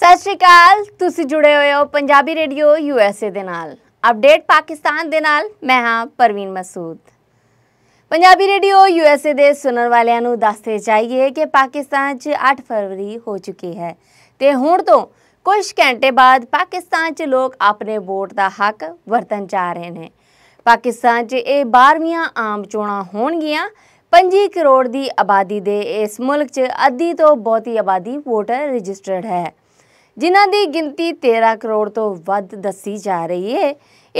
ਸਤਿ ਸ਼੍ਰੀ ਅਕਾਲ ਤੁਸੀਂ ਜੁੜੇ ਹੋਏ ਹੋ ਪੰਜਾਬੀ ਰੇਡੀਓ ਯੂਐਸਏ ਦੇ ਨਾਲ ਅਪਡੇਟ ਪਾਕਿਸਤਾਨ ਦੇ ਨਾਲ ਮੈਂ ਹਾਂ ਪਰਵੀਨ ਮਸੂਦ ਪੰਜਾਬੀ ਰੇਡੀਓ ਯੂਐਸਏ ਦੇ ਸੁਣਨ ਵਾਲਿਆਂ ਨੂੰ ਦੱਸਦੇ ਚਾਹੀਏ ਕਿ ਪਾਕਿਸਤਾਨ 'ਚ 8 ਫਰਵਰੀ ਹੋ ਚੁੱਕੀ ਹੈ ਤੇ ਹੁਣ ਤੋਂ ਕੁਝ ਘੰਟੇ ਬਾਅਦ ਪਾਕਿਸਤਾਨ 'ਚ ਲੋਕ ਆਪਣੇ ਵੋਟ ਦਾ ਹੱਕ ਵਰਤਣ ਜਾ ਰਹੇ ਨੇ ਪਾਕਿਸਤਾਨ 'ਚ ਇਹ 12ਵੀਆਂ ਆਮ ਚੋਣਾਂ ਹੋਣਗੀਆਂ 5 ਕਰੋੜ ਦੀ ਆਬਾਦੀ ਦੇ ਇਸ ਮੁਲਕ 'ਚ ਅੱਧੀ ਤੋਂ ਬਹੁਤੀ ਆਬਾਦੀ ਵੋਟਰ ਰਜਿਸਟਰਡ ਹੈ ਜਿਨ੍ਹਾਂ ਦੀ ਗਿਣਤੀ 13 ਕਰੋੜ ਤੋਂ ਵੱਧ ਦੱਸੀ ਜਾ ਰਹੀ ਹੈ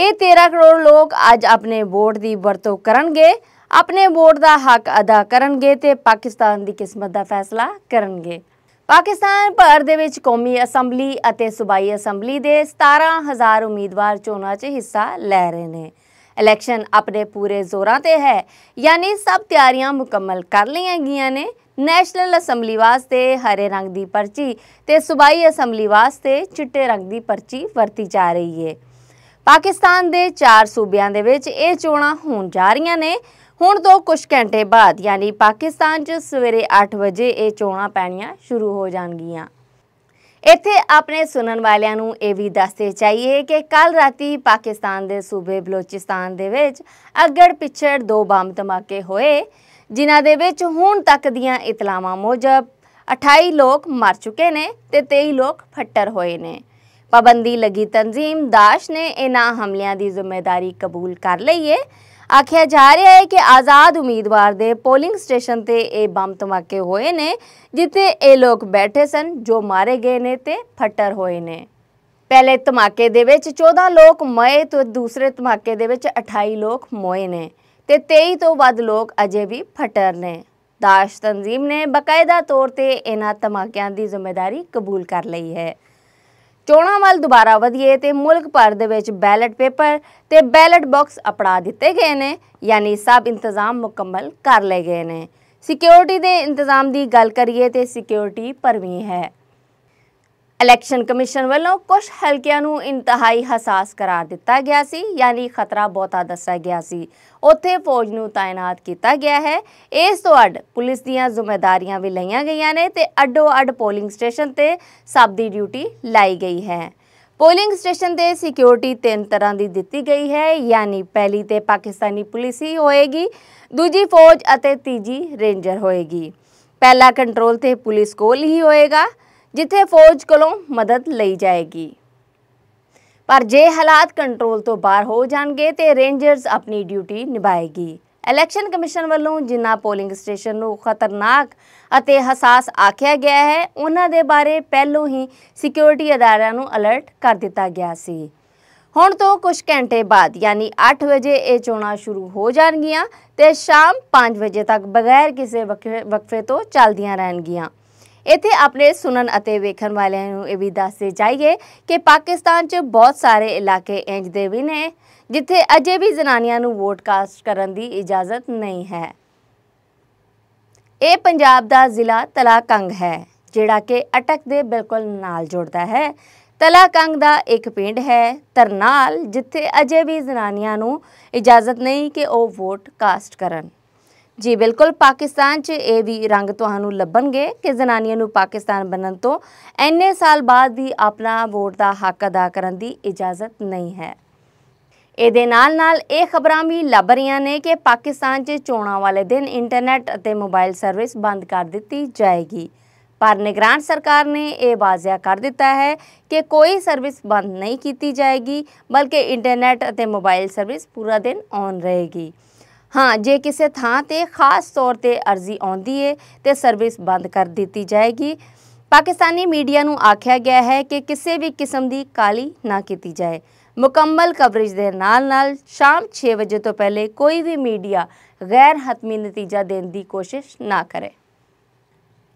ਇਹ 13 ਕਰੋੜ ਲੋਕ ਅੱਜ ਆਪਣੇ ਵੋਟ ਦੀ ਵਰਤੋਂ ਕਰਨਗੇ ਆਪਣੇ ਵੋਟ ਦਾ ਹੱਕ ਅਦਾ ਕਰਨਗੇ ਤੇ ਪਾਕਿਸਤਾਨ ਦੀ ਕਿਸਮਤ ਦਾ ਫੈਸਲਾ ਕਰਨਗੇ ਪਾਕਿਸਤਾਨ ਭਰ ਦੇ ਵਿੱਚ ਕੌਮੀ ਅਸੈਂਬਲੀ ਅਤੇ ਸੂਬਾਈ ਅਸੈਂਬਲੀ ਦੇ 17000 ਉਮੀਦਵਾਰ ਚੋਣਾਂ 'ਚ ਹਿੱਸਾ ਲੈ ਰਹੇ ਨੇ ਇਲੈਕਸ਼ਨ ਆਪਣੇ ਪੂਰੇ ਜ਼ੋਰਾਂ ਤੇ ਹੈ ਯਾਨੀ ਸਭ ਤਿਆਰੀਆਂ ਮੁਕੰਮਲ ਕਰ ਲਈਆਂ ਗਈਆਂ ਨੇ ਨੈਸ਼ਨਲ ਅਸੈਂਬਲੀ ਵਾਸਤੇ ਹਰੇ ਰੰਗ ਦੀ ਪਰਚੀ ਤੇ ਸੁਬਾਈ ਅਸੈਂਬਲੀ ਵਾਸਤੇ ਚਿੱਟੇ ਰੰਗ ਦੀ ਪਰਚੀ ਵਰਤੀ ਜਾ ਰਹੀ ਹੈ ਪਾਕਿਸਤਾਨ ਦੇ 4 ਸੂਬਿਆਂ ਦੇ ਵਿੱਚ ਇਹ ਚੋਣਾਂ ਹੋਣ ਜਾ ਰਹੀਆਂ ਨੇ ਹੁਣ ਤੋਂ ਕੁਝ ਘੰਟੇ ਬਾਅਦ ਯਾਨੀ ਪਾਕਿਸਤਾਨ 'ਚ ਸਵੇਰੇ 8 ਵਜੇ ਇਹ ਚੋਣਾਂ ਪੈਣੀਆਂ ਸ਼ੁਰੂ ਹੋ ਜਾਣਗੀਆਂ ਇੱਥੇ ਆਪਣੇ ਸੁਣਨ ਵਾਲਿਆਂ ਨੂੰ ਇਹ ਵੀ ਦੱਸਦੇ ਚਾਹੀਏ ਕਿ ਕੱਲ ਰਾਤੀ ਪਾਕਿਸਤਾਨ ਦੇ ਸੂਬੇ ਬਲੋਚਿਸਤਾਨ ਦੇ ਵਿੱਚ ਅਗੜ ਪਿਛੜ ਦੋ ਬੰਬ ਧਮਾਕੇ ਹੋਏ ਜਿਨ੍ਹਾਂ ਦੇ ਵਿੱਚ ਹੁਣ ਤੱਕ ਦੀਆਂ ਇਤਲਾਮਾਂ ਮੁਜਬ 28 ਲੋਕ ਮਰ ਚੁੱਕੇ ਨੇ ਤੇ 23 ਲੋਕ ਫੱਟਰ ਹੋਏ ਨੇ ਪਾਬੰਦੀ ਲਗੀ ਤਨਜ਼ੀਮ ਦਾਸ਼ ਨੇ ਇਹਨਾਂ ਹਮਲਿਆਂ ਦੀ ਜ਼ਿੰਮੇਵਾਰੀ ਕਬੂਲ ਕਰ ਲਈ ਹੈ ਆਖਿਆ ਜਾ ਰਿਹਾ ਹੈ ਕਿ ਆਜ਼ਾਦ ਉਮੀਦਵਾਰ ਦੇ ਪੋਲਿੰਗ ਸਟੇਸ਼ਨ ਤੇ ਇਹ ਬੰਬ ਧਮਾਕੇ ਹੋਏ ਨੇ ਜਿੱਥੇ ਇਹ ਲੋਕ ਬੈਠੇ ਸਨ ਜੋ ਮਾਰੇ ਗਏ ਨੇ ਤੇ ਫੱਟਰ ਹੋਏ ਨੇ ਪਹਿਲੇ ਧਮਾਕੇ ਦੇ ਵਿੱਚ 14 ਲੋਕ ਮਏ ਤੇ ਦੂਸਰੇ ਧਮਾਕੇ ਦੇ ਵਿੱਚ 28 ਲੋਕ ਮੋਏ ਨੇ ਤੇ 23 ਤੋਂ ਵੱਧ ਲੋਕ ਅਜੇ ਵੀ ਫਟਰ ਨੇ ਦਾਸ਼ ਤਨਜ਼ੀਮ ਨੇ ਬਕਾਇਦਾ ਤੌਰ ਤੇ ਇਹਨਾਂ ਧਮਾਕਿਆਂ ਦੀ ਜ਼ਿੰਮੇਵਾਰੀ ਕਬੂਲ ਕਰ ਲਈ ਹੈ ਚੋਣਾਂ ਵੱਲ ਦੁਬਾਰਾ ਵਧੀਏ ਤੇ ਮੁਲਕ ਭਰ ਦੇ ਵਿੱਚ ਬੈਲਟ ਪੇਪਰ ਤੇ ਬੈਲਟ ਬਾਕਸ ਅਪੜਾ ਦਿੱਤੇ ਗਏ ਨੇ ਯਾਨੀ ਸਭ ਇੰਤਜ਼ਾਮ ਮੁਕੰਮਲ ਕਰ ਲਏ ਗਏ ਨੇ ਸਿਕਿਉਰਿਟੀ ਦੇ ਇੰਤਜ਼ਾਮ ਦੀ ਗੱਲ ਕਰੀਏ ਤੇ ਸਿਕਿਉਰਿਟੀ ਪਰਵੀ ਹੈ ਇਲੈਕਸ਼ਨ ਕਮਿਸ਼ਨ ਵੱਲੋਂ ਕੁਝ ਹਲਕਿਆਂ ਨੂੰ ਇੰਤਹਾਈ ਹਸਾਸ ਕਰਾਰ ਦਿੱਤਾ ਗਿਆ ਸੀ ਯਾਨੀ ਖਤਰਾ ਬਹੁਤਾ ਦੱਸਿਆ ਗਿਆ ਸੀ ਉੱਥੇ ਫੌਜ ਨੂੰ ਤਾਇਨਾਤ ਕੀਤਾ ਗਿਆ ਹੈ ਇਸ ਤੋਂ ਅੱਡ ਪੁਲਿਸ ਦੀਆਂ ਜ਼ਿੰਮੇਵਾਰੀਆਂ ਵੀ ਲਈਆਂ ਗਈਆਂ ਨੇ ਤੇ ਅੱਡੋ ਅੱਡ ਪੋਲਿੰਗ ਸਟੇਸ਼ਨ ਤੇ ਸਭ ਦੀ ਡਿਊਟੀ ਲਾਈ ਗਈ ਹੈ ਪੋਲਿੰਗ ਸਟੇਸ਼ਨ ਤੇ ਸਿਕਿਉਰਿਟੀ ਤਿੰਨ ਤਰ੍ਹਾਂ ਦੀ ਦਿੱਤੀ ਗਈ ਹੈ ਯਾਨੀ ਪਹਿਲੀ ਤੇ ਪਾਕਿਸਤਾਨੀ ਪੁਲਿਸ ਹੀ ਹੋਏਗੀ ਦੂਜੀ ਫੌਜ ਅਤੇ ਤੀਜੀ ਰੇਂਜਰ ਹੋਏਗੀ ਪਹਿਲਾ ਕੰਟਰੋਲ ਤੇ ਪੁਲਿਸ ਕੋਲ ਹੀ ਹੋਏਗਾ ਜਿੱਥੇ ਫੌਜ ਕੋਲੋਂ ਮਦਦ ਲਈ ਜਾਏਗੀ ਪਰ ਜੇ ਹਾਲਾਤ ਕੰਟਰੋਲ ਤੋਂ ਬਾਹਰ ਹੋ ਜਾਣਗੇ ਤੇ ਰੇਂਜਰਸ ਆਪਣੀ ਡਿਊਟੀ ਨਿਭਾਏਗੀ ਇਲੈਕਸ਼ਨ ਕਮਿਸ਼ਨ ਵੱਲੋਂ ਜਿਨ੍ਹਾਂ ਪੋਲਿੰਗ ਸਟੇਸ਼ਨ ਨੂੰ ਖਤਰਨਾਕ ਅਤੇ ਹਸਾਸ ਆਖਿਆ ਗਿਆ ਹੈ ਉਹਨਾਂ ਦੇ ਬਾਰੇ ਪਹਿਲੋਂ ਹੀ ਸਿਕਿਉਰਿਟੀ ਅਦਾਰਿਆਂ ਨੂੰ ਅਲਰਟ ਕਰ ਦਿੱਤਾ ਗਿਆ ਸੀ ਹੁਣ ਤੋਂ ਕੁਝ ਘੰਟੇ ਬਾਅਦ ਯਾਨੀ 8 ਵਜੇ ਇਹ ਚੋਣਾਂ ਸ਼ੁਰੂ ਹੋ ਜਾਣਗੀਆਂ ਤੇ ਸ਼ਾਮ 5 ਵਜੇ ਤੱਕ ਬਗੈਰ ਕਿਸੇ ਵਕਫੇ ਤੋਂ ਚੱਲਦੀਆਂ ਰਹਿਣਗੀਆਂ ਇੱਥੇ ਆਪਣੇ ਸੁਣਨ ਅਤੇ ਵੇਖਣ ਵਾਲਿਆਂ ਨੂੰ ਇਹ ਵੀ ਦੱਸਦੇ ਜਾਈਏ ਕਿ ਪਾਕਿਸਤਾਨ 'ਚ ਬਹੁਤ ਸਾਰੇ ਇਲਾਕੇ ਇੰਜ ਦੇ ਵੀ ਨੇ ਜਿੱਥੇ ਅਜੇ ਵੀ ਜ਼ਨਾਨੀਆਂ ਨੂੰ ਵੋਟ ਕਾਸਟ ਕਰਨ ਦੀ ਇਜਾਜ਼ਤ ਨਹੀਂ ਹੈ ਇਹ ਪੰਜਾਬ ਦਾ ਜ਼ਿਲ੍ਹਾ ਤਲਾਕੰਗ ਹੈ ਜਿਹੜਾ ਕਿ ਅਟਕ ਦੇ ਬਿਲਕੁਲ ਨਾਲ ਜੁੜਦਾ ਹੈ ਤਲਾਕੰਗ ਦਾ ਇੱਕ ਪਿੰਡ ਹੈ ਤਰਨਾਲ ਜਿੱਥੇ ਅਜੇ ਵੀ ਜ਼ਨਾਨੀਆਂ ਨੂੰ ਇਜਾਜ਼ਤ ਨਹੀਂ ਕਿ ਉਹ ਵੋਟ ਕਾਸਟ ਕਰਨ ਜੀ ਬਿਲਕੁਲ ਪਾਕਿਸਤਾਨ 'ਚ ਇਹ ਵੀ ਰੰਗ ਤੁਹਾਨੂੰ ਲੱਭਣਗੇ ਕਿ ਜ਼ਨਾਨੀਆਂ ਨੂੰ ਪਾਕਿਸਤਾਨ ਬਣਨ ਤੋਂ ਐਨੇ ਸਾਲ ਬਾਅਦ ਵੀ ਆਪਣਾ ਵੋਟ ਦਾ ਹੱਕ ਅਦਾ ਕਰਨ ਦੀ ਇਜਾਜ਼ਤ ਨਹੀਂ ਹੈ ਇਹਦੇ ਨਾਲ-ਨਾਲ ਇਹ ਖਬਰਾਂ ਵੀ ਲੱਭ ਰਹੀਆਂ ਨੇ ਕਿ ਪਾਕਿਸਤਾਨ 'ਚ ਚੋਣਾਂ ਵਾਲੇ ਦਿਨ ਇੰਟਰਨੈਟ ਅਤੇ ਮੋਬਾਈਲ ਸਰਵਿਸ ਬੰਦ ਕਰ ਦਿੱਤੀ ਜਾਏਗੀ ਪਰ ਨਿਗਰਾਨ ਸਰਕਾਰ ਨੇ ਇਹ ਵਾਜ਼ਿਆ ਕਰ ਦਿੱਤਾ ਹੈ ਕਿ ਕੋਈ ਸਰਵਿਸ ਬੰਦ ਨਹੀਂ ਕੀਤੀ ਜਾਏਗੀ ਬਲਕਿ ਇੰਟਰਨੈਟ ਅਤੇ ਮੋਬਾਈਲ ਸਰਵਿਸ ਪੂਰਾ ਦਿਨ ਔਨ ਰਹੇਗੀ ਹਾਂ ਜੇ ਕਿਸੇ ਥਾਂ ਤੇ ਖਾਸ ਤੌਰ ਤੇ ਅਰਜ਼ੀ ਆਉਂਦੀ ਏ ਤੇ ਸਰਵਿਸ ਬੰਦ ਕਰ ਦਿੱਤੀ ਜਾਏਗੀ ਪਾਕਿਸਤਾਨੀ ਮੀਡੀਆ ਨੂੰ ਆਖਿਆ ਗਿਆ ਹੈ ਕਿ ਕਿਸੇ ਵੀ ਕਿਸਮ ਦੀ ਕਾਲੀ ਨਾ ਕੀਤੀ ਜਾਏ ਮੁਕੰਮਲ ਕਵਰੇਜ ਦੇ ਨਾਲ-ਨਾਲ ਸ਼ਾਮ 6 ਵਜੇ ਤੋਂ ਪਹਿਲੇ ਕੋਈ ਵੀ ਮੀਡੀਆ ਗੈਰ ਹਤਮੀ ਨਤੀਜਾ ਦੇਣ ਦੀ ਕੋਸ਼ਿਸ਼ ਨਾ ਕਰੇ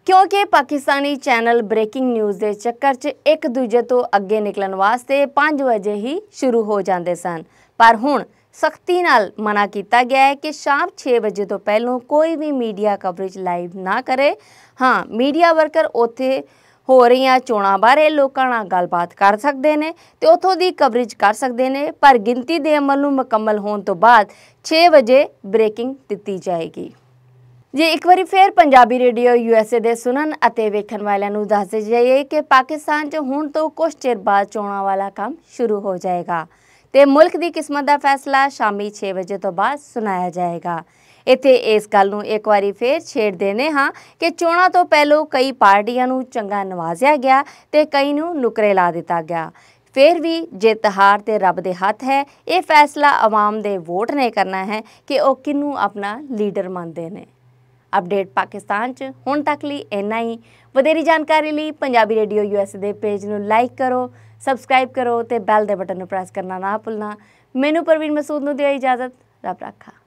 ਕਿਉਂਕਿ ਪਾਕਿਸਤਾਨੀ ਚੈਨਲ ਬ੍ਰੇਕਿੰਗ ਨਿਊਜ਼ ਦੇ ਚੱਕਰ 'ਚ ਇੱਕ ਦੂਜੇ ਤੋਂ ਅੱਗੇ ਨਿਕਲਣ ਵਾਸਤੇ 5 ਵਜੇ ਹੀ ਸ਼ੁਰੂ ਹੋ ਜਾਂਦੇ ਸਨ ਪਰ ਹੁਣ ਸਖਤੀ ਨਾਲ ਮਨਾ ਕੀਤਾ ਗਿਆ ਹੈ ਕਿ ਸ਼ਾਮ 6 ਵਜੇ ਤੋਂ ਪਹਿਲਾਂ ਕੋਈ ਵੀ ਮੀਡੀਆ ਕਵਰੇਜ ਲਾਈਵ ਨਾ ਕਰੇ ਹਾਂ ਮੀਡੀਆ ਵਰਕਰ ਉੱਥੇ ਹੋ ਰਹੀਆਂ ਚੋਣਾਂ ਬਾਰੇ ਲੋਕਾਂ ਨਾਲ ਗੱਲਬਾਤ ਕਰ ਸਕਦੇ ਨੇ ਤੇ ਉਥੋਂ ਦੀ ਕਵਰੇਜ ਕਰ ਸਕਦੇ ਨੇ ਪਰ ਗਿਣਤੀ ਦੇ ਅਮਲ ਨੂੰ ਮੁਕੰਮਲ ਹੋਣ ਤੋਂ ਬਾਅਦ 6 ਵਜੇ ਬ੍ਰੇਕਿੰਗ ਦਿੱਤੀ ਜਾਏਗੀ ਜੇ ਇੱਕ ਵਾਰੀ ਫੇਰ ਪੰਜਾਬੀ ਰੇਡੀਓ ਯੂਐਸਏ ਦੇ ਸੁਣਨ ਅਤੇ ਵੇਖਣ ਵਾਲਿਆਂ ਨੂੰ ਦੱਸ ਜਾਈਏ ਕਿ ਪਾਕਿਸਤਾਨ 'ਚ ਹੁਣ ਤੋਂ ਕੁਝ ਚਿਰ ਬਾਅਦ ਚੋਣਾਂ ਵਾਲਾ ਕੰਮ ਸ਼ੁਰੂ ਹੋ ਜਾਏਗਾ ਤੇ ਮੁਲਕ ਦੀ ਕਿਸਮਤ ਦਾ ਫੈਸਲਾ ਸ਼ਾਮੀ 6 ਵਜੇ ਤੋਂ ਬਾਅਦ ਸੁਣਾਇਆ ਜਾਏਗਾ ਇੱਥੇ ਇਸ ਗੱਲ ਨੂੰ ਇੱਕ ਵਾਰੀ ਫੇਰ ਛੇੜ ਦੇਨੇ ਹਾਂ ਕਿ ਚੋਣਾਂ ਤੋਂ ਪਹਿਲਾਂ ਕਈ ਪਾਰਟੀਆਂ ਨੂੰ ਚੰਗਾ ਨਵਾਜ਼ਿਆ ਗਿਆ ਤੇ ਕਈ ਨੂੰ ਨੁਕਰੇ ਲਾ ਦਿੱਤਾ ਗਿਆ ਫੇਰ ਵੀ ਜਿੱਤ ਹਾਰ ਤੇ ਰੱਬ ਦੇ ਹੱਥ ਹੈ ਇਹ ਫੈਸਲਾ ਆਵਾਮ ਦੇ ਵੋਟ ਨੇ ਕਰਨਾ ਹੈ ਕਿ ਉਹ ਕਿਨੂੰ ਆਪਣਾ ਲੀਡਰ ਮੰਨਦੇ ਨੇ ਅਪਡੇਟ ਪਾਕਿਸਤਾਨ 'ਚ ਹੁਣ ਤੱਕ ਲਈ ਇੰਨਾ ਹੀ ਵਧੇਰੀ ਜਾਣਕਾਰੀ ਲਈ ਪੰਜਾਬੀ ਰੇਡੀਓ ਯੂਐਸ ਦੇ ਪੇਜ ਨੂੰ ਲਾਈਕ ਕਰੋ ਸਬਸਕ੍ਰਾਈਬ ਕਰੋ ਤੇ ਬੈਲ ਦੇ ਬਟਨ ਨੂੰ ਪ੍ਰੈਸ ਕਰਨਾ ਨਾ ਭੁੱਲਣਾ ਮੈਨੂੰ ਪ੍ਰਵੀਨ ਮਸੂਦ ਨੂੰ ਦਿਓ ਇਜਾਜ਼ਤ ਰੱਬ ਰੱਖਾ